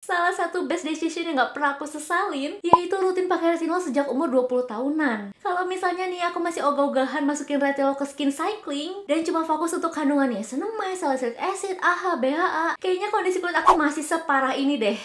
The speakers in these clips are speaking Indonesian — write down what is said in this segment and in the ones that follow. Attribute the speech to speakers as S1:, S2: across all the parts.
S1: Salah satu best decision yang gak pernah aku sesalin yaitu rutin pakai retinol sejak umur 20 tahunan. Kalau misalnya nih aku masih ogah-ogahan masukin retinol ke skin cycling dan cuma fokus untuk kandungannya senemai, salicylic acid, AHA, BHA, kayaknya kondisi kulit aku masih separah ini deh.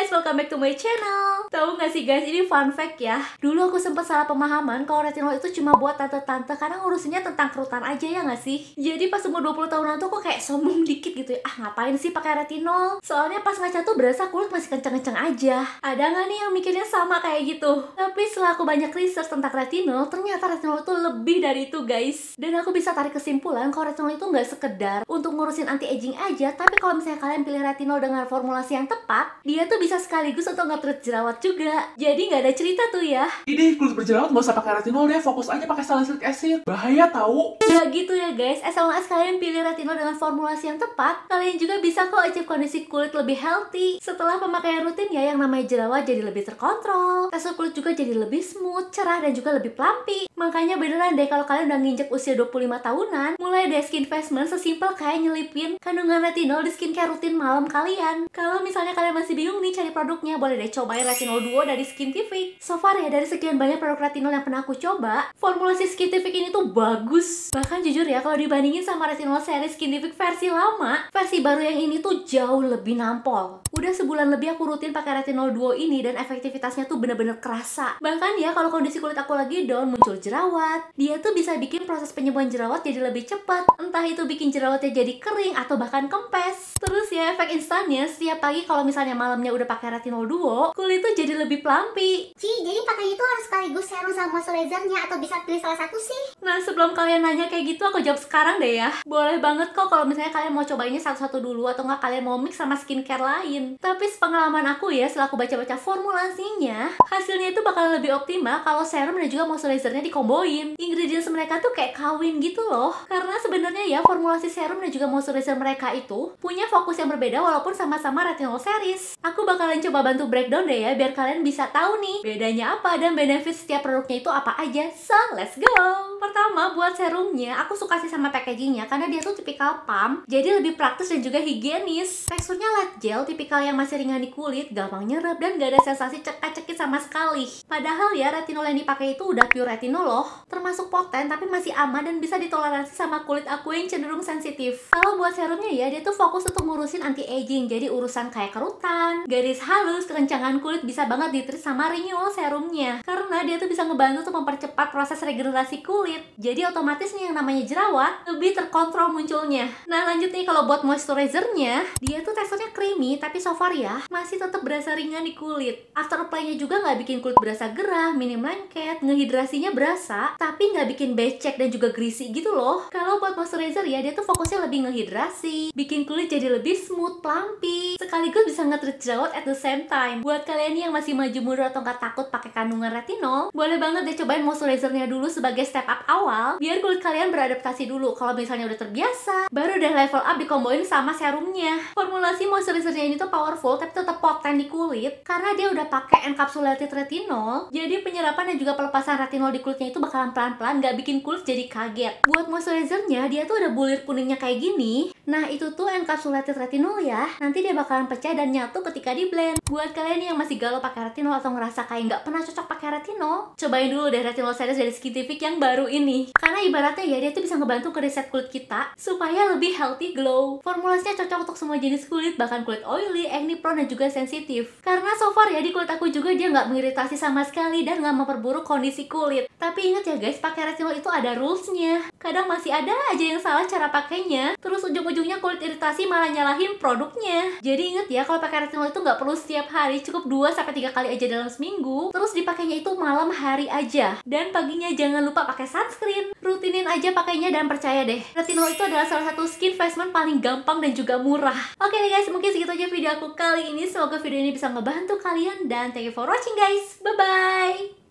S1: guys, welcome back to my channel Tahu gak sih guys, ini fun fact ya Dulu aku sempat salah pemahaman kalau retinol itu cuma buat tante-tante Karena ngurusinnya tentang kerutan aja ya gak sih? Jadi pas umur 20 tahunan tuh aku kayak sombong dikit gitu ya Ah ngapain sih pakai retinol? Soalnya pas ngaca tuh berasa kulit masih kenceng-kenceng aja Ada gak nih yang mikirnya sama kayak gitu? Tapi setelah aku banyak research tentang retinol Ternyata retinol itu lebih dari itu guys Dan aku bisa tarik kesimpulan kalau retinol itu gak sekedar Untuk ngurusin anti-aging aja Tapi kalau misalnya kalian pilih retinol dengan formulasi yang tepat Dia tuh bisa bisa sekaligus untuk ngupload jerawat juga. Jadi nggak ada cerita tuh ya. Ini kulit berjerawat nggak usah pakai retinol deh, fokus aja pakai salicylic acid. Bahaya tahu. Nggak gitu ya guys, as long kalian pilih retinol dengan formulasi yang tepat, kalian juga bisa kok achieve kondisi kulit lebih healthy. Setelah pemakaian rutin ya yang namanya jerawat jadi lebih terkontrol, tekstur kulit juga jadi lebih smooth, cerah dan juga lebih plumpy. Makanya beneran deh kalau kalian udah nginjek usia 25 tahunan, mulai deh skin investment sesimpel kayak nyelipin kandungan retinol di skincare rutin malam kalian. Kalau misalnya kalian masih bingung nih cari produknya, boleh deh cobain ya Retinol Duo dari Skintific. So far ya, dari sekian banyak produk retinol yang pernah aku coba, formulasi Skin Skintific ini tuh bagus. Bahkan jujur ya, kalau dibandingin sama retinol seri Skintific versi lama, versi baru yang ini tuh jauh lebih nampol. Udah sebulan lebih aku rutin pakai retinol Duo ini dan efektivitasnya tuh bener-bener kerasa. Bahkan ya, kalau kondisi kulit aku lagi down, muncul jerawat, dia tuh bisa bikin proses penyembuhan jerawat jadi lebih cepat. Entah itu bikin jerawatnya jadi kering atau bahkan kempes. Terus ya, efek instannya setiap pagi kalau misalnya malamnya udah pakai retinol duo, kulit tuh jadi lebih plumpy. Ci, jadi pakai itu harus sekaligus serum sama moisturizernya atau bisa pilih salah satu sih? Nah, sebelum kalian nanya kayak gitu, aku jawab sekarang deh ya. Boleh banget kok kalau misalnya kalian mau cobainnya satu-satu dulu atau nggak kalian mau mix sama skincare lain. Tapi sepengalaman aku ya, setelah aku baca-baca formulasinya, hasilnya itu bakal lebih optimal kalau serum dan juga moisturizernya nya dikomboin. Ingredients mereka tuh kayak kawin gitu loh. Karena sebenarnya ya, formulasi serum dan juga moisturizer mereka itu punya fokus yang berbeda walaupun sama-sama retinol series. Aku bakal kalian coba bantu breakdown deh ya biar kalian bisa tahu nih bedanya apa dan benefit setiap produknya itu apa aja. So, let's go! Pertama, buat serumnya, aku suka sih sama packagingnya karena dia tuh tipikal pump, jadi lebih praktis dan juga higienis. Teksturnya light gel, tipikal yang masih ringan di kulit, gampang nyerap dan gak ada sensasi cekak-cekik sama sekali. Padahal ya retinol yang dipakai itu udah pure retinol loh. Termasuk poten tapi masih aman dan bisa ditoleransi sama kulit aku yang cenderung sensitif. Kalau buat serumnya ya dia tuh fokus untuk ngurusin anti aging. Jadi urusan kayak kerutan, garis halus, kerencangan kulit bisa banget ditris sama renewal serumnya. Karena dia tuh bisa ngebantu untuk mempercepat proses regenerasi kulit. Jadi otomatis nih yang namanya jerawat lebih terkontrol munculnya. Nah lanjut nih kalau buat moisturizernya, dia tuh teksturnya creamy tapi so far ya masih tetap berasa ringan di kulit. After apply-nya juga juga nggak bikin kulit berasa gerah, minim lengket, ngehidrasinya berasa, tapi nggak bikin becek dan juga greasy gitu loh. Kalau buat moisturizer ya, dia tuh fokusnya lebih ngehidrasi, bikin kulit jadi lebih smooth, plumpy, sekaligus bisa ngetrit jerawat at the same time. Buat kalian yang masih maju mundur atau nggak takut pakai kandungan retinol, boleh banget deh cobain moisturizernya dulu sebagai step up awal, biar kulit kalian beradaptasi dulu. Kalau misalnya udah terbiasa, baru udah level up dikomboin sama serumnya. Formulasi moisturizernya ini tuh powerful, tapi tetap potent di kulit, karena dia udah pakai encapsulation encapsulated retinol, jadi penyerapan dan juga pelepasan retinol di kulitnya itu bakalan pelan-pelan, gak bikin kulit jadi kaget. Buat moisturizernya, dia tuh ada bulir kuningnya kayak gini. Nah, itu tuh encapsulated retinol ya. Nanti dia bakalan pecah dan nyatu ketika di blend. Buat kalian yang masih galau pakai retinol atau ngerasa kayak nggak pernah cocok pakai retinol, cobain dulu deh retinol series dari Skintific yang baru ini. Karena ibaratnya ya, dia tuh bisa ngebantu ke reset kulit kita supaya lebih healthy glow. Formulasinya cocok untuk semua jenis kulit, bahkan kulit oily, acne prone, dan juga sensitif. Karena so far ya, di kulit aku juga dia nggak mengiritasi sama sekali dan nggak memperburuk kondisi kulit. Tapi inget ya guys, pakai retinol itu ada rulesnya. Kadang masih ada aja yang salah cara pakainya. Terus ujung-ujungnya kulit iritasi malah nyalahin produknya. Jadi inget ya, kalau pakai retinol itu nggak perlu setiap hari, cukup 2 sampai tiga kali aja dalam seminggu. Terus dipakainya itu malam hari aja. Dan paginya jangan lupa pakai sunscreen. Rutinin aja pakainya dan percaya deh. Retinol itu adalah salah satu skin investment paling gampang dan juga murah. Oke okay, guys, mungkin segitu aja video aku kali ini. Semoga video ini bisa ngebantu kalian dan thank you for watching. watching guys. Bye-bye.